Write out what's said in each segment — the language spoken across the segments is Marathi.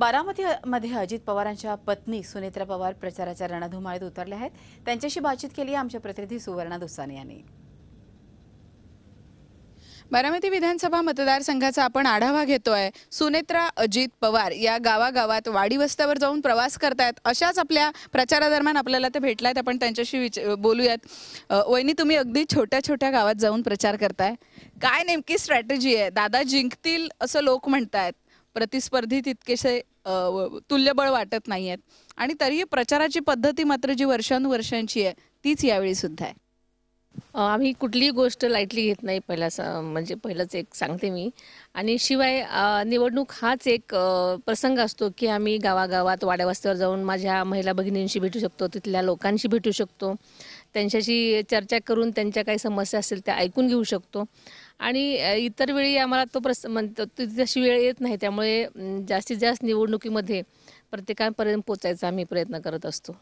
बारामती मध्ये अजित पवारांच्या पत्नी सुनेत्रा पवार प्रचाराच्या रणधुमाळीत उतरल्या आहेत त्यांच्याशी बातचीत केली आमच्या प्रतिनिधी सुवर्णा दुसाने यांनी बारामती विधानसभा मतदारसंघाचा आपण आढावा घेतोय सुनेत्रा अजित पवार या गावागावात वाडी वस्त्यावर जाऊन प्रवास करतायत अशाच आपल्या प्रचारादरम्यान आपल्याला ते भेटलायत आपण त्यांच्याशी विच बोलूयात वहिनी तुम्ही अगदी छोट्या छोट्या गावात जाऊन प्रचार करताय काय नेमकी स्ट्रॅटेजी आहे दादा जिंकतील असं लोक म्हणतायत प्रतिस्पर्धी तितकेसे तुल्यबळ वाटत नाही आहेत आणि तरीही प्रचाराची पद्धती मात्र जी वर्षानुवर्षांची आहे तीच यावेळी सुद्धा आहे आम्ही कुठलीही गोष्ट लाईटली घेत नाही पहिला म्हणजे पहिलंच एक सांगते मी आणि शिवाय निवडणूक हाच एक प्रसंग असतो की आम्ही गावागावात वाड्यावस्त्यावर जाऊन माझ्या महिला भगिनींशी भेटू शकतो तिथल्या लोकांशी भेटू शकतो त्यांच्याशी चर्चा करून त्यांच्या काही समस्या असतील त्या ऐकून घेऊ शकतो आणि इतर वेळी आम्हाला तो प्रस म्हणतो तशी वेळ येत नाही त्यामुळे जास्तीत जास्त निवडणुकीमध्ये प्रत्येकांपर्यंत पोचायचा आम्ही प्रयत्न करत असतो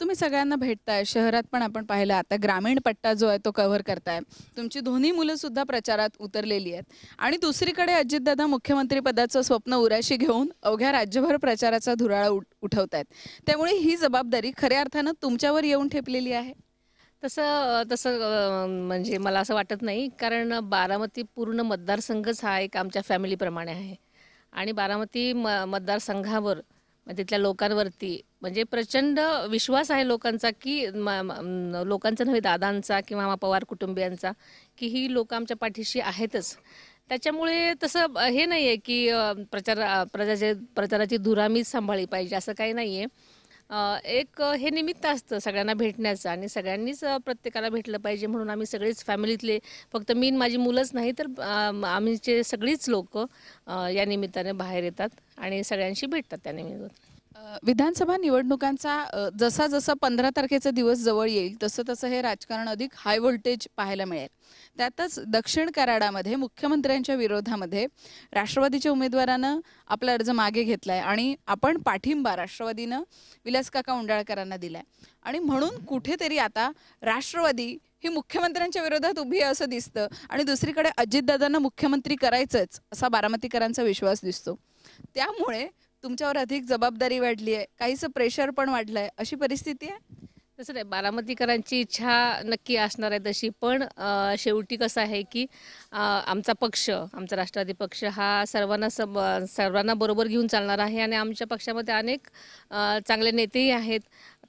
तुम्ही सगळ्यांना भेटताय शहरात पण आपण पाहिलं आता ग्रामीण पट्टा जो आहे तो कव्हर करताय तुमची दोन्ही मुलं सुद्धा प्रचारात उतरलेली आहेत आणि दुसरीकडे अजितदादा मुख्यमंत्री पदाचं स्वप्न उराशी घेऊन अवघ्या राज्यभर प्रचाराचा धुराळा उठवतायत उठवत आहेत त्यामुळे ही जबाबदारी खऱ्या अर्थानं तुमच्यावर येऊन ठेपलेली आहे तसं तसं म्हणजे मला असं वाटत नाही कारण बारामती पूर्ण मतदारसंघच हा एक आमच्या फॅमिलीप्रमाणे आहे आणि बारामती म मतदारसंघावर तिथल्या लोकांवरती म्हणजे प्रचंड विश्वास आहे लोकांचा की लोकांचा नव्हे दादांचा किंवा मा पवार कुटुंबियांचा की ही लोक आमच्या पाठीशी आहेतच त्याच्यामुळे तसं हे नाही आहे की प्रचार प्रजाचे प्रचाराची दुरामीच सांभाळली पाहिजे असं काही नाही आहे एक हे निमित्त असतं सगळ्यांना भेटण्याचं आणि सगळ्यांनीच प्रत्येकाला भेटलं पाहिजे म्हणून आम्ही सगळेच फॅमिलीतले फक्त मीन माझी मुलंच नाही तर आम्हीचे सगळीच लोक या निमित्ताने बाहेर येतात आणि सगळ्यांशी भेटतात त्या निमित्त विधानसभा निवडणुकांचा जसा जसा पंधरा तारखेचा दिवस जवळ येईल तसं तसं हे राजकारण अधिक हाय व्होल्टेज पाहायला मिळेल त्यातच दक्षिण कराडामध्ये मुख्यमंत्र्यांच्या विरोधामध्ये राष्ट्रवादीच्या उमेदवारानं आपला अर्ज मागे घेतलाय आणि आपण पाठिंबा राष्ट्रवादीनं विलास काका उंडाळकरांना दिलाय आणि म्हणून कुठेतरी आता राष्ट्रवादी ही मुख्यमंत्र्यांच्या विरोधात उभी आहे असं दिसतं आणि दुसरीकडे अजितदादांना मुख्यमंत्री करायचंच असा बारामतीकरांचा विश्वास दिसतो त्यामुळे तुमच्यावर अधिक जबाबदारी वाढली आहे काहीसं प्रेशर पण वाढलं आहे अशी परिस्थिती आहे तसं नाही बारामतीकरांची इच्छा नक्की असणार आहे तशी पण शेवटी कसं आहे की आमचा पक्ष आमचा राष्ट्रवादी पक्ष हा सर्वांना सब सर्वांना बरोबर घेऊन चालणार आहे आणि आमच्या पक्षामध्ये अनेक चांगले नेतेही आहेत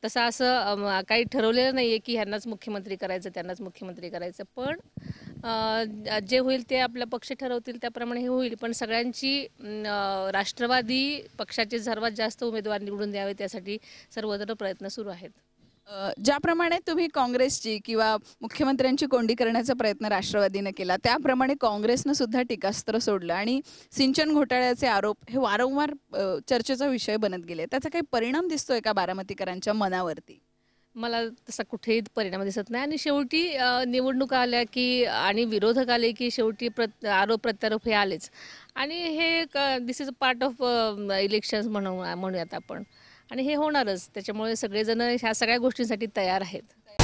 तसं असं काही ठरवलेलं नाही आहे की ह्यांनाच मुख्यमंत्री करायचं त्यांनाच मुख्यमंत्री करायचं पण जे होईल ते आपला पक्ष ठरवतील त्याप्रमाणे हे होईल पण सगळ्यांची राष्ट्रवादी पक्षाचे सर्वात जास्त उमेदवार निवडून द्यावे त्यासाठी सर्वत्र प्रयत्न सुरू आहेत ज्याप्रमाणे तुम्ही काँग्रेसची किंवा मुख्यमंत्र्यांची कोंडी करण्याचा प्रयत्न राष्ट्रवादीनं केला त्याप्रमाणे काँग्रेसनं सुद्धा टीकास्त्र सोडलं आणि सिंचन घोटाळ्याचे आरोप हे वारंवार चर्चेचा विषय बनत गेले त्याचा काही परिणाम दिसतोय का बारामतीकरांच्या मनावरती मला तसा कुठेही परिणाम दिसत नाही आणि शेवटी निवडणुका आल्या की आणि विरोधक आले की शेवटी प्रत आरोप प्रत्यारोप हे आलेच आणि हे क this is a part of elections म्हणू म्हणूयात आपण आणि हे होणारच त्याच्यामुळे सगळेजण ह्या सगळ्या गोष्टींसाठी तयार आहेत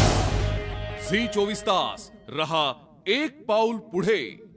झी चोवीस तास रहा एक पाऊल पुढे